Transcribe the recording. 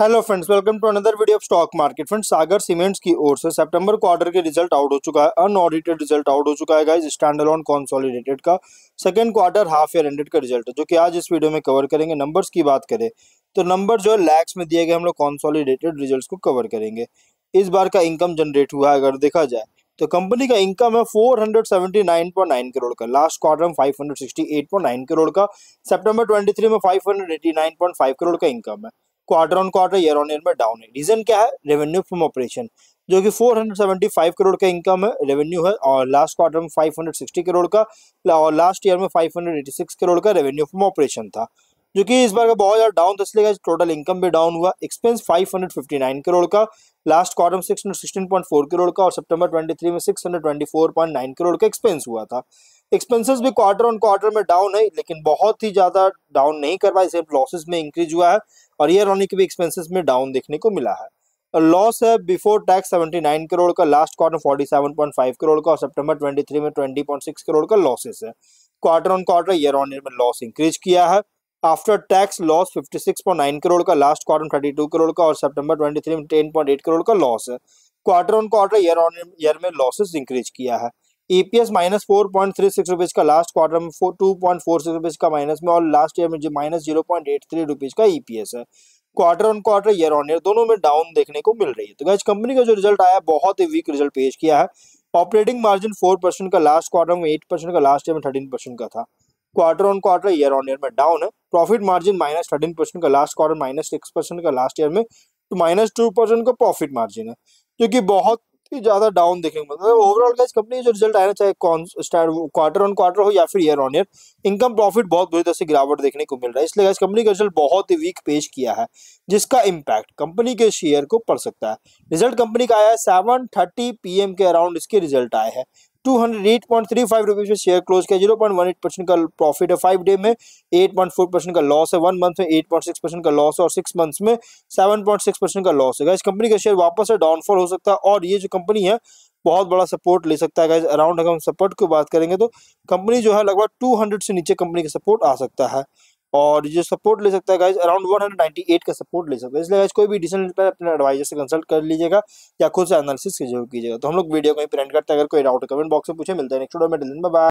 hello friends welcome to another video of stock market friends Sagar cements की ओर से सितंबर क्वार्टर के रिजल्ट आउट हो चुका है अनऑडिटेड रिजल्ट आउट हो चुका है गाइस स्टैंड अलोन कॉन्सोलिडेटेड का second quarter half year ended का रिजल्ट है जो कि आज इस वीडियो में कवर करेंगे नंबर्स की बात करें तो नंबर जो है लैक्स में दिए गए हम लोग कॉन्सोलिडेटेड रिजल्ट को कवर करेंगे इस बार का इनकम जनरेट हुआ है अगर देखा जाए तो कंपनी का इनकम है 479.9 करोड़ का लास्ट क्वार्टर में 568.9 करोड़ का सितंबर 23 में 589.5 करोड़ का इनकम है quarter on quarter year on year में डाउन है रीजन क्या है रेवेन्यू फ्रॉम ऑपरेशन जो कि 475 करोड़ का इनकम है रेवेन्यू है और लास्ट क्वार्टर में 560 करोड़ का और लास्ट ईयर में 586 करोड़ का रेवेन्यू फ्रॉम ऑपरेशन था जो कि इस बार का बहुत ज़्यादा डाउन था इसलिए टोटल इनकम भी डाउन हुआ एक्सपेंस 559 करोड़ का लास्ट क्वार्टर में 616.4 करोड़ का और सेप्टेम्बर ट्वेंटी में सिक्स करोड़ का एक्सपेंस हुआ था एक्सपेंसेस भी क्वार्टर ऑन क्वार्टर में डाउन है लेकिन बहुत ही ज़्यादा डाउन नहीं कर पाए सिर्फ लॉसेज में इंक्रीज हुआ है और ईयर ऑनिक भी एक्सपेंसिस में डाउन देखने को मिला है लॉस है बिफोर टैक्स 79 करोड़ का लास्ट क्वार्टर 47.5 करोड़ का और सितंबर 23 में 20.6 करोड़ का लॉसेस है quarter on quarter year on year में लॉस इंक्रीज किया है आफ्टर टैक्स लॉस 56.9 करोड़ का लास्ट क्वार्टर 32 करोड़ का और सितंबर 23 में 10.8 करोड़ का लॉस है quarter on quarter year on year में लॉसेस इंक्रीज किया है EPS minus four point three six rupees का लास्ट क्वार्टर में four two point four six rupees का माइनस में और लास्ट ईयर में जो minus zero point eight three rupees का ईपीएस e है quarter on quarter year on year दोनों में डाउन देखने को मिल रही है तो गैस कंपनी का जो रिजल्ट आया बहुत ही वीक रिजल्ट पेश किया है ऑपरेटिंग मार्जिन फोर परसेंट का लास्ट क्वार्टर में एट परसेंट का लास्ट ईयर में थर्टीन परसेंट का था quarter on quarter year on year में डाउन है profit margin minus thirteen percent का last quarter minus six percent का लास्ट ईयर में माइनस टू परसेंट का प्रॉफिट मार्जिन है जो कि बहुत कि ज़्यादा डाउन देखेंगे मतलब ओवरऑल गाइस कंपनी जो रिजल्ट आया चाहे क्वार्टर ऑन क्वार्टर हो या फिर year on year income profit बहुत बुरी तरह से गिरावट देखने को मिल रहा है इसलिए गाइस कंपनी का रिजल्ट बहुत ही वीक पेश किया है जिसका इम्पैक्ट कंपनी के शेयर को पड़ सकता है रिजल्ट कंपनी का आया है सेवन थर्टी के अराउंड इसके रिजल्ट आए हैं टू हंड्रेड में शेयर क्लोज किया जीरो पॉइंट वन परसेंट का प्रॉफिट है फाइव डे में एट पॉइंट फोर परसेंट का लॉस है वन मंथ में एट पॉइंट सिक्स परसेंट का लॉस है और सिक्स मंथ्स में सेवन पॉइंट सिक्स परसेंट का लॉस है इस कंपनी का शेयर वापस से डाउनफॉल हो सकता है और ये जो कंपनी है बहुत बड़ा सपोर्ट ले सकता है अराउंड अगर हम सपोर्ट की बात करेंगे तो कंपनी जो है लगभग टू से नीचे कंपनी का सपोर्ट आ सकता है और ये सपोर्ट ले सकता है गाइज अराउंड 198 का सपोर्ट ले सकता है इसलिए गाइज कोई भी डिसीजन पर अपने एडवाइजर से कंसल्ट कर लीजिएगा या खुद से एनालिसिस कीजिएगा तो हम लोग वीडियो को ही प्रिंट करते हैं अगर कोई डाउट कमेंट बॉक्स में पूछे मिलते हैं नेक्स्ट वीडियो में बाय